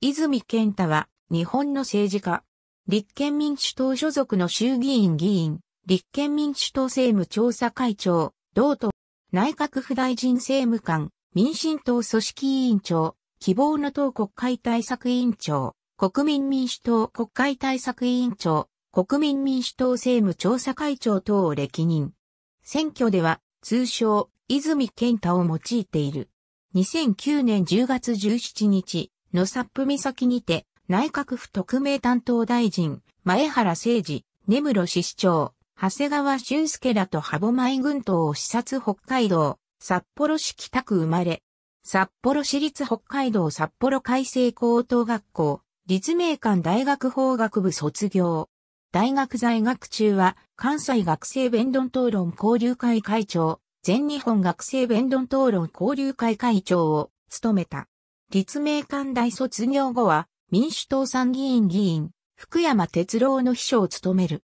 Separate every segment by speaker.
Speaker 1: 泉健太は、日本の政治家。立憲民主党所属の衆議院議員、立憲民主党政務調査会長、同党、内閣府大臣政務官、民進党組織委員長、希望の党国会対策委員長、国民民主党国会対策委員長、国民民主党政務調査会長等を歴任。選挙では、通称、泉健太を用いている。2009年10月17日、野サップ岬にて、内閣府特命担当大臣、前原誠二、根室市市長、長谷川俊介らと歯舞群島を視察北海道、札幌市北区生まれ、札幌市立北海道札幌海星高等学校、立命館大学法学部卒業。大学在学中は、関西学生弁論討論交流会会長、全日本学生弁論討論交流会会長を務めた。立命館大卒業後は民主党参議院議員、福山哲郎の秘書を務める。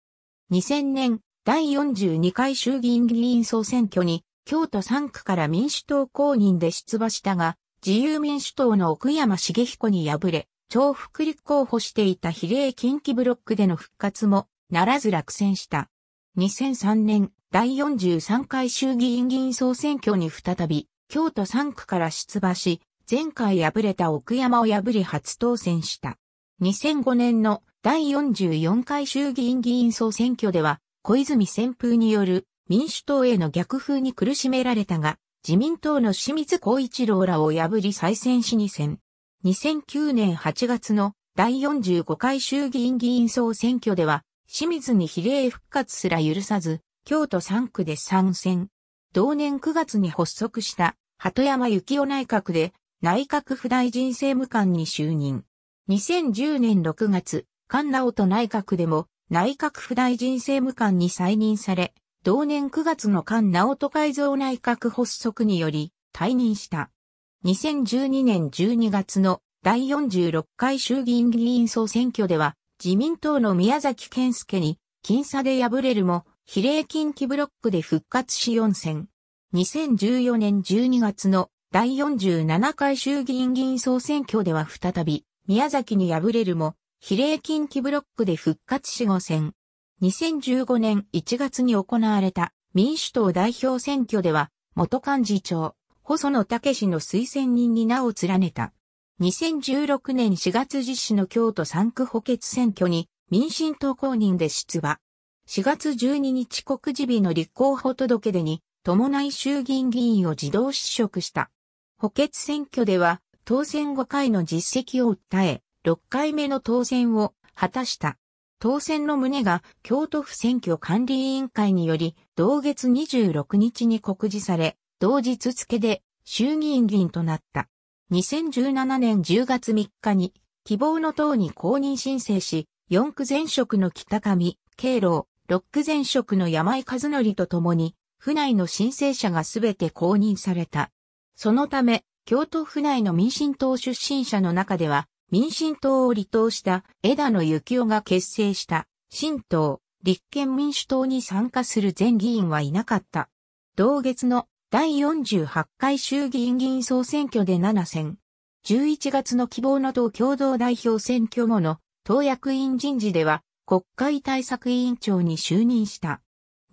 Speaker 1: 2000年、第42回衆議院議員総選挙に、京都3区から民主党公認で出馬したが、自由民主党の奥山茂彦に敗れ、重複立候補していた比例近畿ブロックでの復活も、ならず落選した。2003年、第43回衆議院議員総選挙に再び、京都3区から出馬し、前回敗れた奥山を破り初当選した。2005年の第44回衆議院議員総選挙では、小泉旋風による民主党への逆風に苦しめられたが、自民党の清水光一郎らを破り再選し2選。2009年8月の第45回衆議院議員総選挙では、清水に比例復活すら許さず、京都3区で参戦。同年9月に発足した、鳩山幸男内閣で内閣府大臣政務官に就任。2010年6月、菅直人内閣でも内閣府大臣政務官に再任され、同年9月の菅直人改造内閣発足により退任した。2012年12月の第46回衆議院議員総選挙では、自民党の宮崎健介に、僅差で敗れるも、比例近畿ブロックで復活し4選。2014年12月の第47回衆議院議員総選挙では再び、宮崎に敗れるも、比例近畿ブロックで復活し5選。2015年1月に行われた民主党代表選挙では、元幹事長、細野武氏の推薦人に名を連ねた。2016年4月実施の京都3区補欠選挙に民進党公認で出馬。4月12日告示日の立候補届でに、伴い衆議院議員を自動失職した。補欠選挙では当選5回の実績を訴え、6回目の当選を果たした。当選の旨が京都府選挙管理委員会により、同月26日に告示され、同日付で衆議院議員となった。2017年10月3日に希望の党に公認申請し、4区前職の北上、敬老、6区前職の山井和則とともに、府内の申請者がすべて公認された。そのため、京都府内の民進党出身者の中では、民進党を離党した枝野幸男が結成した新党、立憲民主党に参加する前議員はいなかった。同月の第48回衆議院議員総選挙で7選。11月の希望の党共同代表選挙後の党役員人事では国会対策委員長に就任した。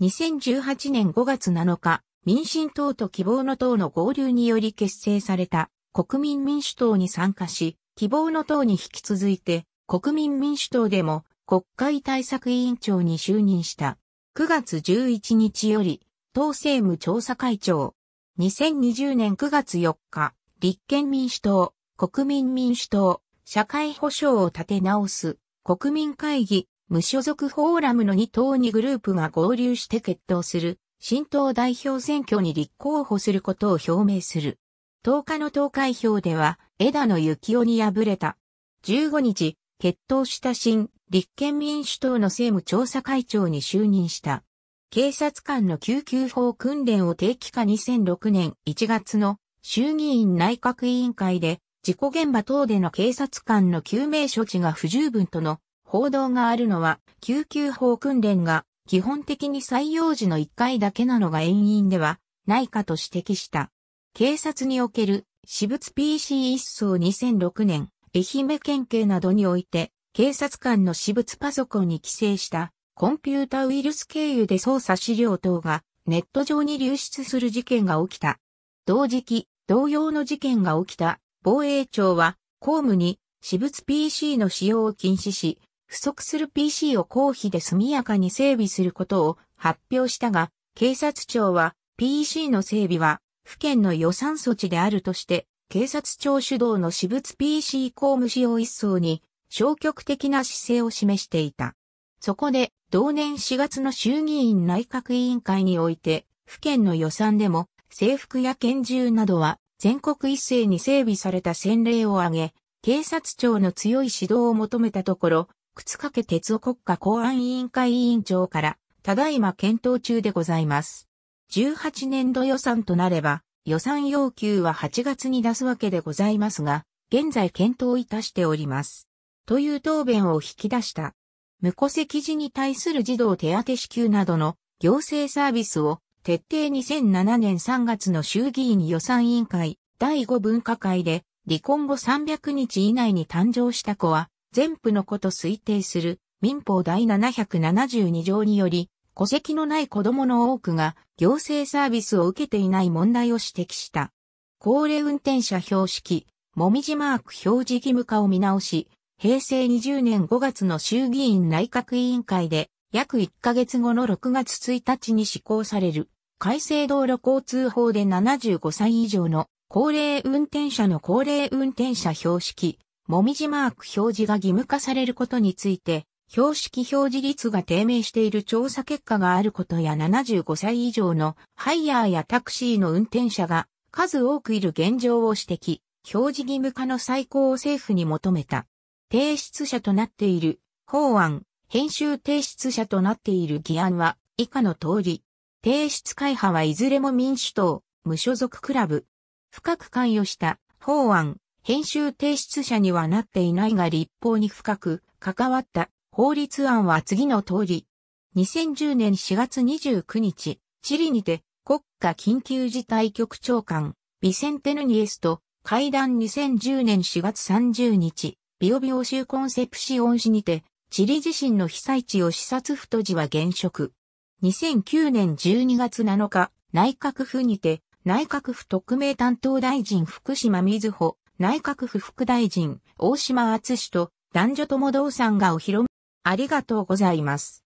Speaker 1: 2018年5月7日、民進党と希望の党の合流により結成された国民民主党に参加し、希望の党に引き続いて国民民主党でも国会対策委員長に就任した。9月11日より党政務調査会長。2020年9月4日、立憲民主党、国民民主党、社会保障を立て直す国民会議、無所属フォーラムの2党にグループが合流して決闘する新党代表選挙に立候補することを表明する。10日の投開票では、枝野幸男に敗れた。15日、決闘した新、立憲民主党の政務調査会長に就任した。警察官の救急法訓練を定期化2006年1月の衆議院内閣委員会で、事故現場等での警察官の救命処置が不十分との報道があるのは、救急法訓練が基本的に採用時の1回だけなのが遠因ではないかと指摘した。警察における私物 PC 一層2006年、愛媛県警などにおいて、警察官の私物パソコンに寄生したコンピュータウイルス経由で捜査資料等がネット上に流出する事件が起きた。同時期、同様の事件が起きた防衛庁は公務に私物 PC の使用を禁止し、不足する PC を公費で速やかに整備することを発表したが、警察庁は PC の整備は府県の予算措置であるとして、警察庁主導の私物 PC 公務使用一層に消極的な姿勢を示していた。そこで、同年4月の衆議院内閣委員会において、府県の予算でも制服や拳銃などは全国一斉に整備された先例を挙げ、警察庁の強い指導を求めたところ、日け鉄を国家公安委員会委員長から、ただいま検討中でございます。18年度予算となれば、予算要求は8月に出すわけでございますが、現在検討いたしております。という答弁を引き出した。無戸籍児に対する児童手当支給などの行政サービスを徹底2007年3月の衆議院予算委員会第5分科会で離婚後300日以内に誕生した子は全部の子と推定する民法第772条により、戸籍のない子供の多くが行政サービスを受けていない問題を指摘した。高齢運転者標識、もみじマーク表示義務化を見直し、平成20年5月の衆議院内閣委員会で約1ヶ月後の6月1日に施行される改正道路交通法で75歳以上の高齢運転者の高齢運転者標識、もみじマーク表示が義務化されることについて、標識表示率が低迷している調査結果があることや75歳以上のハイヤーやタクシーの運転者が数多くいる現状を指摘、表示義務化の最高を政府に求めた。提出者となっている法案、編集提出者となっている議案は以下の通り、提出会派はいずれも民主党、無所属クラブ、深く関与した法案、編集提出者にはなっていないが立法に深く関わった法律案は次の通り、2010年4月29日、チリにて国家緊急事態局長官、ビセンテヌニエスと会談2010年4月30日、ビオビオ州コンセプシオン市にて、チリ地震の被災地を視察太市は現職。2009年12月7日、内閣府にて、内閣府特命担当大臣福島水穂、内閣府副大臣、大島厚と男女とも堂さんがお披露目。ありがとうございます。